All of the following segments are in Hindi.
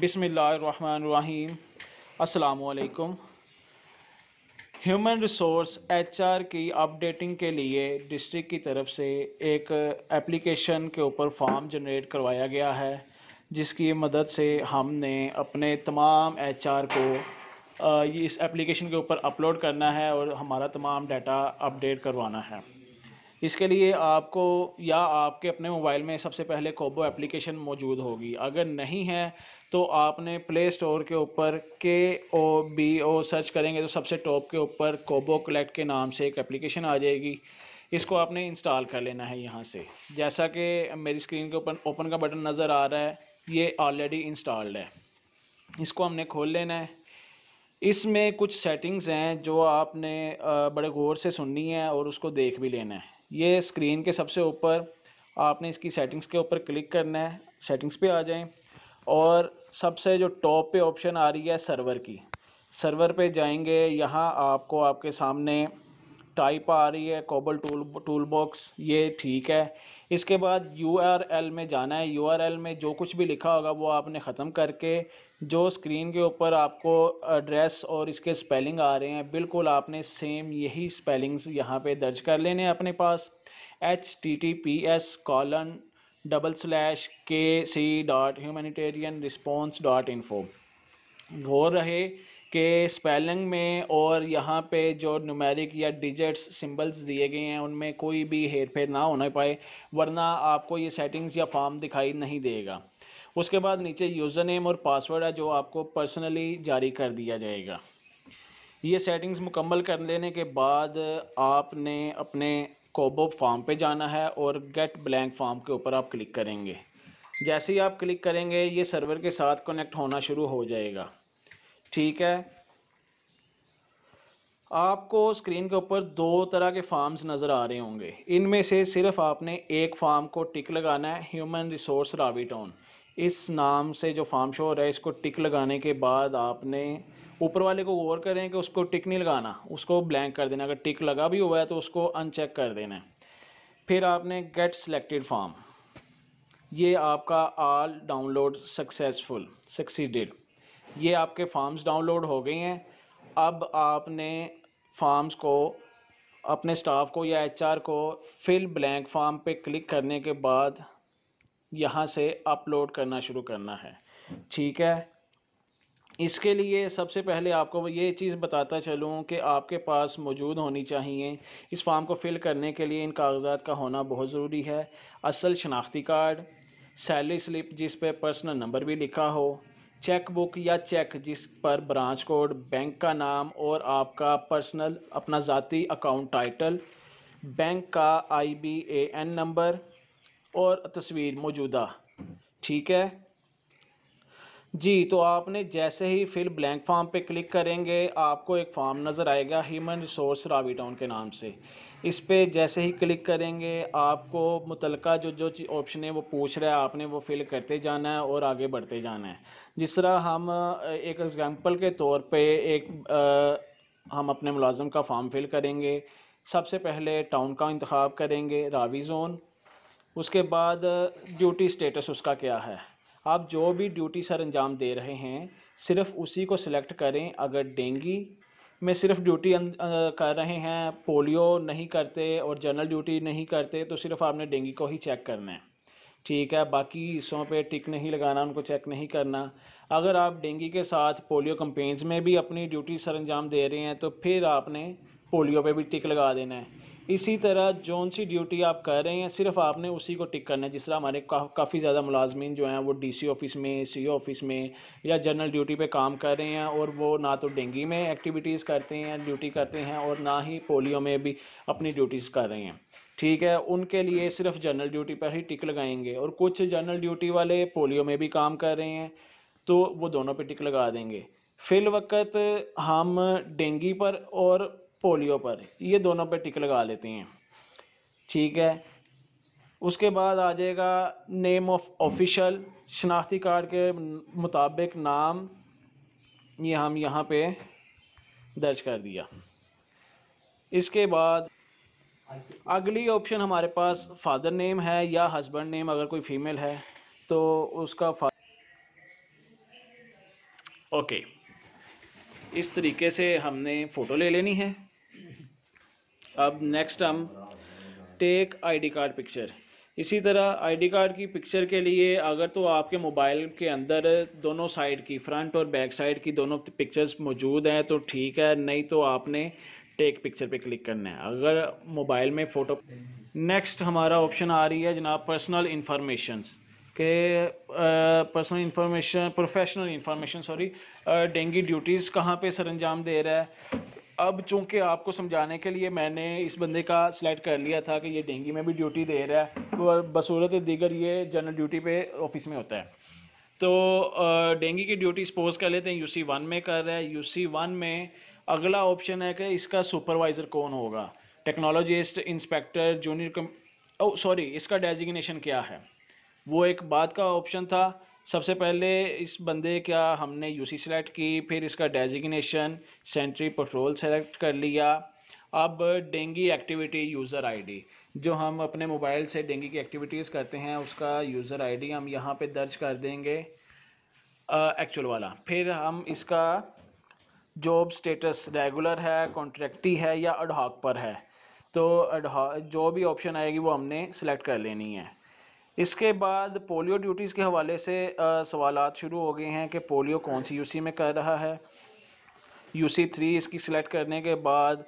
बिसमीम असलकुम ह्यूमन रिसोर्स एचआर की अपडेटिंग के लिए डिस्ट्रिक्ट की तरफ से एक एप्लीकेशन के ऊपर फॉर्म जनरेट करवाया गया है जिसकी मदद से हमने अपने तमाम एचआर को इस एप्लीकेशन के ऊपर अपलोड करना है और हमारा तमाम डाटा अपडेट करवाना है इसके लिए आपको या आपके अपने मोबाइल में सबसे पहले कोबो एप्लीकेशन मौजूद होगी अगर नहीं है तो आपने प्ले स्टोर के ऊपर के ओ बी ओ सर्च करेंगे तो सबसे टॉप के ऊपर कोबो कलेक्ट के नाम से एक एप्लीकेशन आ जाएगी इसको आपने इंस्टॉल कर लेना है यहाँ से जैसा कि मेरी स्क्रीन के ऊपर ओपन का बटन नज़र आ रहा है ये ऑलरेडी इंस्टॉल्ड है इसको हमने खोल लेना है इसमें कुछ सेटिंग्स हैं जो आपने बड़े गौर से सुननी है और उसको देख भी लेना है ये स्क्रीन के सबसे ऊपर आपने इसकी सेटिंग्स के ऊपर क्लिक करना है सेटिंग्स पे आ जाएं और सबसे जो टॉप पे ऑप्शन आ रही है सर्वर की सर्वर पे जाएंगे यहाँ आपको आपके सामने टाइप आ रही है कोबल टूल टूल बॉक्स ये ठीक है इसके बाद यू आर एल में जाना है यू आर एल में जो कुछ भी लिखा होगा वो आपने ख़त्म करके जो स्क्रीन के ऊपर आपको एड्रेस और इसके स्पेलिंग आ रहे हैं बिल्कुल आपने सेम यही स्पेलिंग्स यहाँ पे दर्ज कर लेने अपने पास H T T P S colon double slash K C dot humanitarian response dot info हो रहे के स्पेलिंग में और यहाँ पे जो नुमेरिक या डिजिट्स सिंबल्स दिए गए हैं उनमें कोई भी हेर फेर ना होने पाए वरना आपको ये सेटिंग्स या फॉर्म दिखाई नहीं देगा उसके बाद नीचे यूज़र नेम और पासवर्ड है जो आपको पर्सनली जारी कर दिया जाएगा ये सेटिंग्स मुकम्मल कर लेने के बाद आपने अपने कोबोब फॉर्म पे जाना है और गेट ब्लैंक फॉर्म के ऊपर आप क्लिक करेंगे जैसे ही आप क्लिक करेंगे ये सर्वर के साथ कनेक्ट होना शुरू हो जाएगा ठीक है आपको स्क्रीन के ऊपर दो तरह के फॉर्म्स नज़र आ रहे होंगे इनमें से सिर्फ आपने एक फार्म को टिक लगाना है ह्यूमन रिसोर्स राविटोन इस नाम से जो फार्म शो हो रहा है इसको टिक लगाने के बाद आपने ऊपर वाले को गौर करें कि उसको टिक नहीं लगाना उसको ब्लैंक कर देना अगर टिक लगा भी हुआ है तो उसको अनचेक कर देना है फिर आपने गेट सेलेक्टेड फॉर्म ये आपका आल डाउनलोड सक्सेसफुल सक्सीडेड ये आपके फॉर्म्स डाउनलोड हो गए हैं अब आपने फॉर्म्स को अपने स्टाफ को या एचआर को फिल ब्लैंक फॉर्म पे क्लिक करने के बाद यहाँ से अपलोड करना शुरू करना है ठीक है इसके लिए सबसे पहले आपको ये चीज़ बताता चलूँ कि आपके पास मौजूद होनी चाहिए इस फॉर्म को फिल करने के लिए इन कागजात का होना बहुत ज़रूरी है असल शनाख्ती कार्ड सैलरी स्लिप जिस पे पर्सनल नंबर भी लिखा हो चेकबुक या चेक जिस पर ब्रांच कोड बैंक का नाम और आपका पर्सनल अपना ज़ाती अकाउंट टाइटल बैंक का I B A N number और तस्वीर मौजूदा ठीक है जी तो आपने जैसे ही फिल ब्लैंक फॉर्म पे क्लिक करेंगे आपको एक फॉर्म नज़र आएगा ह्यूमन रिसोर्स रावी टाउन के नाम से इस पर जैसे ही क्लिक करेंगे आपको मुतलका जो जो ऑप्शन है वो पूछ रहा है आपने वो फिल करते जाना है और आगे बढ़ते जाना है जिस तरह हम एक एग्जांपल के तौर पे एक आ, हम अपने मुलाजम का फॉर्म फिल करेंगे सबसे पहले टाउन का इंतखब करेंगे रावी जोन उसके बाद ड्यूटी स्टेटस उसका क्या है आप जो भी ड्यूटी सर अंजाम दे रहे हैं सिर्फ उसी को सिलेक्ट करें अगर डेंगी में सिर्फ ड्यूटी अं, कर रहे हैं पोलियो नहीं करते और जनरल ड्यूटी नहीं करते तो सिर्फ आपने डेंगी को ही चेक करना है ठीक है बाकी हिस्सों पे टिक नहीं लगाना उनको चेक नहीं करना अगर आप डेंगू के साथ पोलियो कंपेन्स में भी अपनी ड्यूटी सर अंजाम दे रहे हैं तो फिर आपने पोलियो पे भी टिक लगा देना है इसी तरह जौन सी ड्यूटी आप कर रहे हैं सिर्फ आपने उसी को टिक करना है जिस तरह हमारे का, काफ़ी ज़्यादा मुलाजमन जो हैं वो डीसी ऑफिस में सी ऑफिस में या जनरल ड्यूटी पे काम कर रहे हैं और वो ना तो डेंगी में एक्टिविटीज़ करते हैं ड्यूटी करते हैं और ना ही पोलियो में भी अपनी ड्यूटीज़ कर रहे हैं ठीक है उनके लिए सिर्फ जनरल ड्यूटी पर ही टिक लगाएंगे और कुछ जनरल ड्यूटी वाले पोलियो में भी काम कर रहे हैं तो वो दोनों पर टिक लगा देंगे फिल वक्त हम डेंगी पर और पोलियो पर ये दोनों पे टिक लगा लेते हैं ठीक है उसके बाद आ जाएगा नेम ऑफ ऑफिशियल शनाख्ती कार्ड के मुताबिक नाम ये हम यहाँ पे दर्ज कर दिया इसके बाद अगली ऑप्शन हमारे पास फादर नेम है या हस्बैंड नेम अगर कोई फीमेल है तो उसका ओके इस तरीके से हमने फ़ोटो ले लेनी है अब नेक्स्ट हम टेक आईडी कार्ड पिक्चर इसी तरह आईडी कार्ड की पिक्चर के लिए अगर तो आपके मोबाइल के अंदर दोनों साइड की फ्रंट और बैक साइड की दोनों पिक्चर्स मौजूद हैं तो ठीक है नहीं तो आपने टेक पिक्चर पे क्लिक करना है अगर मोबाइल में फ़ोटो नेक्स्ट हमारा ऑप्शन आ रही है जनाब पर्सनल इंफॉर्मेशंस के personal information professional information sorry dengue duties कहाँ पे सर अंजाम दे रहा है अब चूंकि आपको समझाने के लिए मैंने इस बंदे का सिलेक्ट कर लिया था कि ये डेंगी में भी ड्यूटी दे रहा है और बसूरत दीगर ये जनरल ड्यूटी पे ऑफिस में होता है तो डेंगी की ड्यूटी स्पोज़ कर लेते हैं यू सी वन में कर रहा है यू सी वन में अगला ऑप्शन है कि इसका सुपरवाइज़र कौन होगा टेक्नोलॉजिस्ट इंस्पेक्टर जूनियर कम सॉरी इसका डेजिग्नेशन क्या है वो एक बात का ऑप्शन था सबसे पहले इस बंदे का हमने यूसी सेलेक्ट की फिर इसका डेजिग्नेशन सेंट्री पेट्रोल सेलेक्ट कर लिया अब डेंगी एक्टिविटी यूज़र आईडी जो हम अपने मोबाइल से डेंगी की एक्टिविटीज़ करते हैं उसका यूज़र आईडी हम यहाँ पे दर्ज कर देंगे एक्चुअल वाला फिर हम इसका जॉब स्टेटस रेगुलर है कॉन्ट्रैक्टी है या अडहॉक पर है तो अडहॉक जो भी ऑप्शन आएगी वो हमने सेलेक्ट कर लेनी है इसके बाद पोलियो ड्यूटीज़ के हवाले से सवाल शुरू हो गए हैं कि पोलियो कौन सी यूसी में कर रहा है यूसी थ्री इसकी सिलेक्ट करने के बाद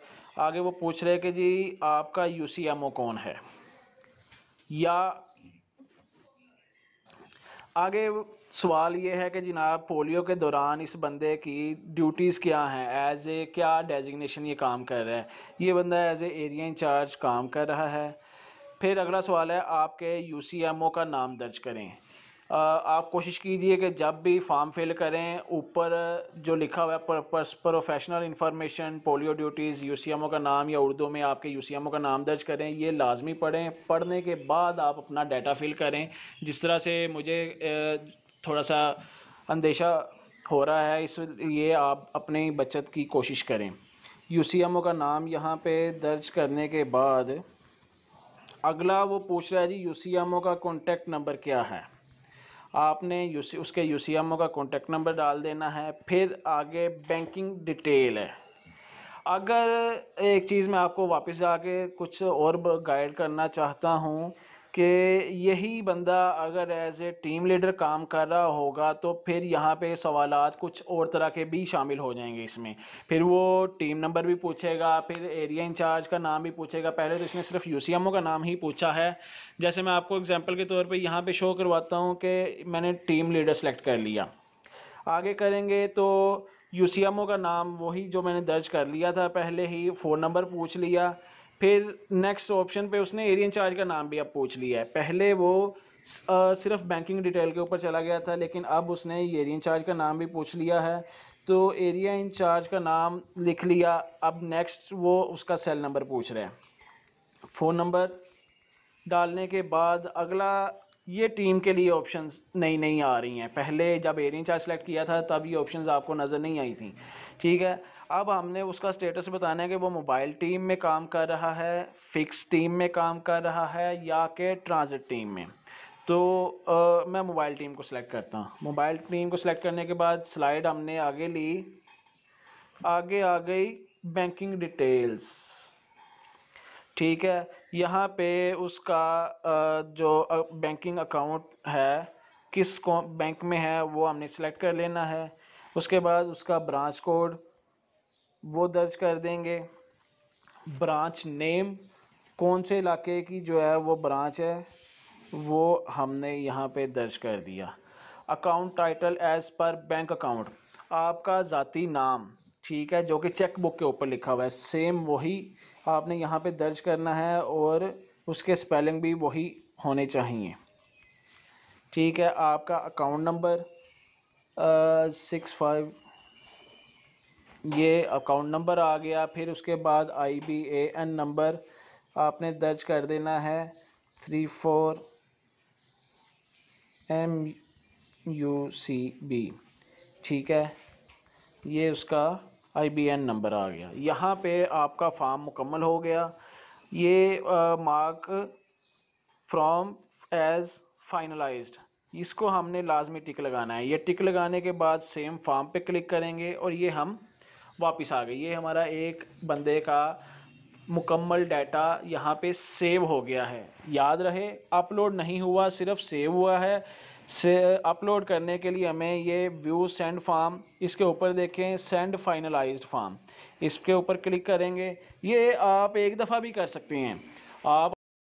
आगे वो पूछ रहे हैं कि जी आपका यूसी एम ओ कौन है या आगे सवाल ये है कि जनाब पोलियो के दौरान इस बंदे की ड्यूटीज़ क्या हैं एज ए क्या डेजिग्नेशन ये काम कर रहा है ये बंदा एज ए एरिया इंचार्ज काम कर रहा है फिर अगला सवाल है आपके यू का नाम दर्ज करें आप कोशिश कीजिए कि जब भी फॉर्म फिल करें ऊपर जो लिखा हुआ है professional information polio duties U का नाम या उर्दू में आपके यू का नाम दर्ज करें ये लाजमी पढ़ें पढ़ने के बाद आप अपना डाटा फिल करें जिस तरह से मुझे थोड़ा सा अंदेशा हो रहा है इस ये आप अपनी बचत की कोशिश करें यू का नाम यहाँ पे दर्ज करने के बाद अगला वो पूछ रहा है जी यू का कॉन्टैक्ट नंबर क्या है आपने यूसी उसके यू का कॉन्टैक्ट नंबर डाल देना है फिर आगे बैंकिंग डिटेल है अगर एक चीज़ मैं आपको वापस आके कुछ और गाइड करना चाहता हूँ कि यही बंदा अगर एज ए टीम लीडर काम कर रहा होगा तो फिर यहाँ पे सवाल कुछ और तरह के भी शामिल हो जाएंगे इसमें फिर वो टीम नंबर भी पूछेगा फिर एरिया इंचार्ज का नाम भी पूछेगा पहले तो इसने सिर्फ यू का नाम ही पूछा है जैसे मैं आपको एग्जाम्पल के तौर पर यहाँ पर शो करवाता हूँ कि मैंने टीम लीडर सेलेक्ट कर लिया आगे करेंगे तो यू का नाम वही जो मैंने दर्ज कर लिया था पहले ही फ़ोन नंबर पूछ लिया फिर नेक्स्ट ऑप्शन पे उसने एरिया इंचार्ज का नाम भी अब पूछ लिया है पहले वो सिर्फ बैंकिंग डिटेल के ऊपर चला गया था लेकिन अब उसने एरिया इंचार्ज का नाम भी पूछ लिया है तो एरिया इंचार्ज का नाम लिख लिया अब नेक्स्ट वो उसका सेल नंबर पूछ रहे हैं फ़ोन नंबर डालने के बाद अगला ये टीम के लिए ऑप्शंस नई नई आ रही हैं पहले जब एरियन चार्ज सेलेक्ट किया था तब ये ऑप्शंस आपको नज़र नहीं आई थी ठीक है अब हमने उसका स्टेटस बताना है कि वो मोबाइल टीम में काम कर रहा है फिक्स टीम में काम कर रहा है या कि ट्रांजिट टीम में तो आ, मैं मोबाइल टीम को सिलेक्ट करता हूँ मोबाइल टीम को सिलेक्ट करने के बाद स्लाइड हमने आगे ली आगे आ गई बैंकिंग डिटेल्स ठीक है यहाँ पे उसका जो बैंकिंग अकाउंट है किस को बैंक में है वो हमने सेलेक्ट कर लेना है उसके बाद उसका ब्रांच कोड वो दर्ज कर देंगे ब्रांच नेम कौन से इलाके की जो है वो ब्रांच है वो हमने यहाँ पे दर्ज कर दिया अकाउंट टाइटल एज़ पर बैंक अकाउंट आपका ज़ाती नाम ठीक है जो कि चेक बुक के ऊपर लिखा हुआ है सेम वही आपने यहाँ पे दर्ज करना है और उसके स्पेलिंग भी वही होने चाहिए ठीक है आपका अकाउंट नंबर सिक्स फाइव ये अकाउंट नंबर आ गया फिर उसके बाद I B A N number आपने दर्ज कर देना है three four M U C B ठीक है ये उसका आईबीएन नंबर आ गया यहाँ पे आपका फॉर्म मुकम्मल हो गया ये मार्क फ्रॉम एज फाइनलाइज्ड इसको हमने लाजमी टिक लगाना है ये टिक लगाने के बाद सेम फॉर्म पे क्लिक करेंगे और ये हम वापस आ गए ये हमारा एक बंदे का मुकम्मल डाटा यहाँ पे सेव हो गया है याद रहे अपलोड नहीं हुआ सिर्फ सेव हुआ है से अपलोड करने के लिए हमें ये व्यू सेंड फार्म इसके ऊपर देखें सेंड फाइनलाइज्ड फार्म इसके ऊपर क्लिक करेंगे ये आप एक दफ़ा भी कर सकते हैं आप